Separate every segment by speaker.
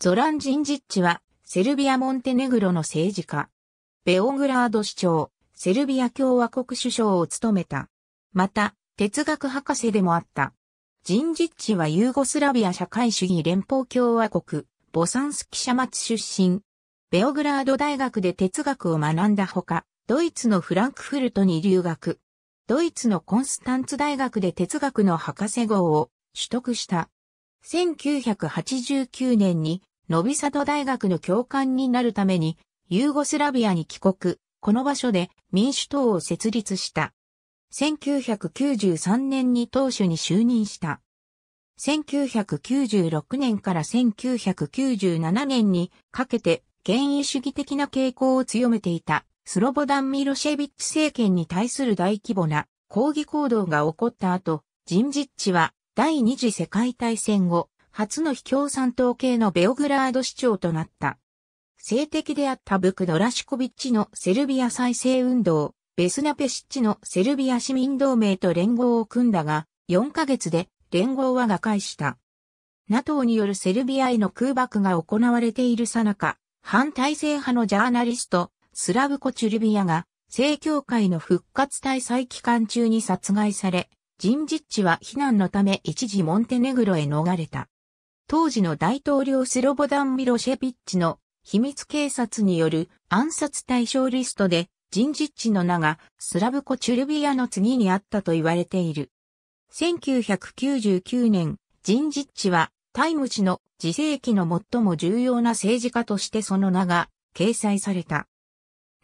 Speaker 1: ゾラン・ジンジッチは、セルビア・モンテネグロの政治家。ベオグラード市長、セルビア共和国首相を務めた。また、哲学博士でもあった。ジンジッチはユーゴスラビア社会主義連邦共和国、ボサンスキシャマツ出身。ベオグラード大学で哲学を学んだほか、ドイツのフランクフルトに留学。ドイツのコンスタンツ大学で哲学の博士号を取得した。1989年にノビサド大学の教官になるために、ユーゴスラビアに帰国、この場所で民主党を設立した。1993年に党首に就任した。1996年から1997年にかけて権威主義的な傾向を強めていたスロボダン・ミロシェビッチ政権に対する大規模な抗議行動が起こった後、ジンジッチは第二次世界大戦後、初の非共産党系のベオグラード市長となった。政敵であったブクドラシコビッチのセルビア再生運動、ベスナペシッチのセルビア市民同盟と連合を組んだが、4ヶ月で連合は瓦解した。NATO によるセルビアへの空爆が行われているさなか、反体制派のジャーナリスト、スラブコ・チュルビアが、正教会の復活大祭期間中に殺害され、ジンジッチは避難のため一時モンテネグロへ逃れた。当時の大統領スロボダン・ミロシェビッチの秘密警察による暗殺対象リストでジンジッチの名がスラブコ・チュルビアの次にあったと言われている。1999年、ジンジッチはタイム氏の自世紀の最も重要な政治家としてその名が掲載された。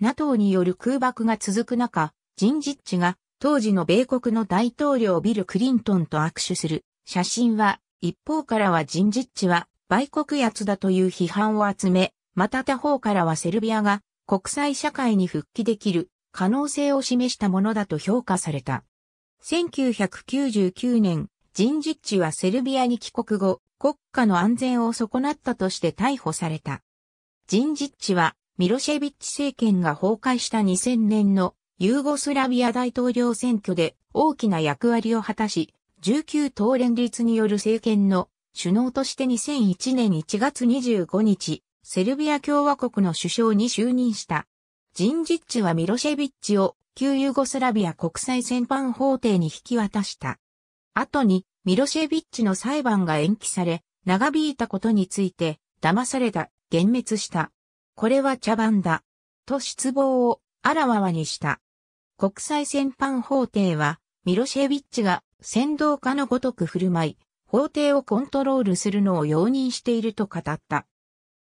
Speaker 1: NATO による空爆が続く中、ジンジッチが当時の米国の大統領ビル・クリントンと握手する写真は一方からは人事地は売国奴だという批判を集め、また他方からはセルビアが国際社会に復帰できる可能性を示したものだと評価された。1999年、人事地はセルビアに帰国後、国家の安全を損なったとして逮捕された。人事地はミロシェビッチ政権が崩壊した2000年のユーゴスラビア大統領選挙で大きな役割を果たし、19党連立による政権の首脳として2001年1月25日、セルビア共和国の首相に就任した。ジンジッチはミロシェビッチを旧ユーゴスラビア国際戦犯法廷に引き渡した。後にミロシェビッチの裁判が延期され、長引いたことについて、騙された、幻滅した。これは茶番だ。と失望をあらわわにした。国際戦犯法廷は、ミロシェビッチが先導家のごとく振る舞い、法廷をコントロールするのを容認していると語った。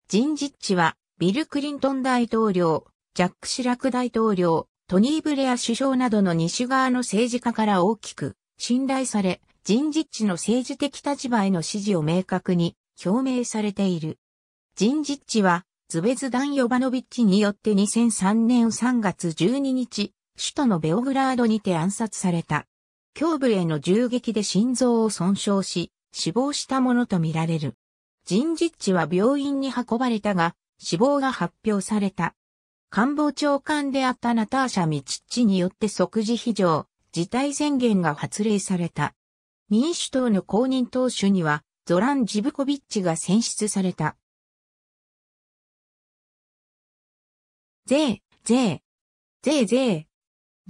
Speaker 1: ジンジッチは、ビル・クリントン大統領、ジャック・シラク大統領、トニー・ブレア首相などの西側の政治家から大きく信頼され、ジンジッチの政治的立場への支持を明確に表明されている。ジンジッチは、ズベズダン・ヨバノビッチによって2003年3月12日、首都のベオグラードにて暗殺された。胸部への銃撃で心臓を損傷し、死亡したものとみられる。ジンジッチは病院に運ばれたが、死亡が発表された。官房長官であったナターシャ・ミチッチによって即時非常、事態宣言が発令された。民主党の公認党首には、ゾラン・ジブコビッチが選出された。税、税、税税。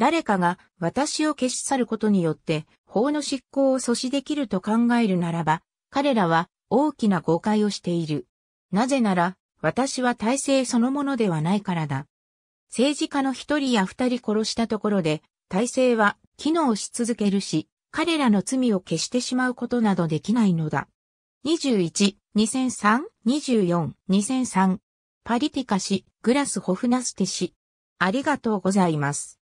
Speaker 1: 誰かが私を消し去ることによって法の執行を阻止できると考えるならば、彼らは大きな誤解をしている。なぜなら、私は体制そのものではないからだ。政治家の一人や二人殺したところで、体制は機能し続けるし、彼らの罪を消してしまうことなどできないのだ。21、2003、24、2003。パリティカ氏、グラスホフナステ氏。ありがとうございます。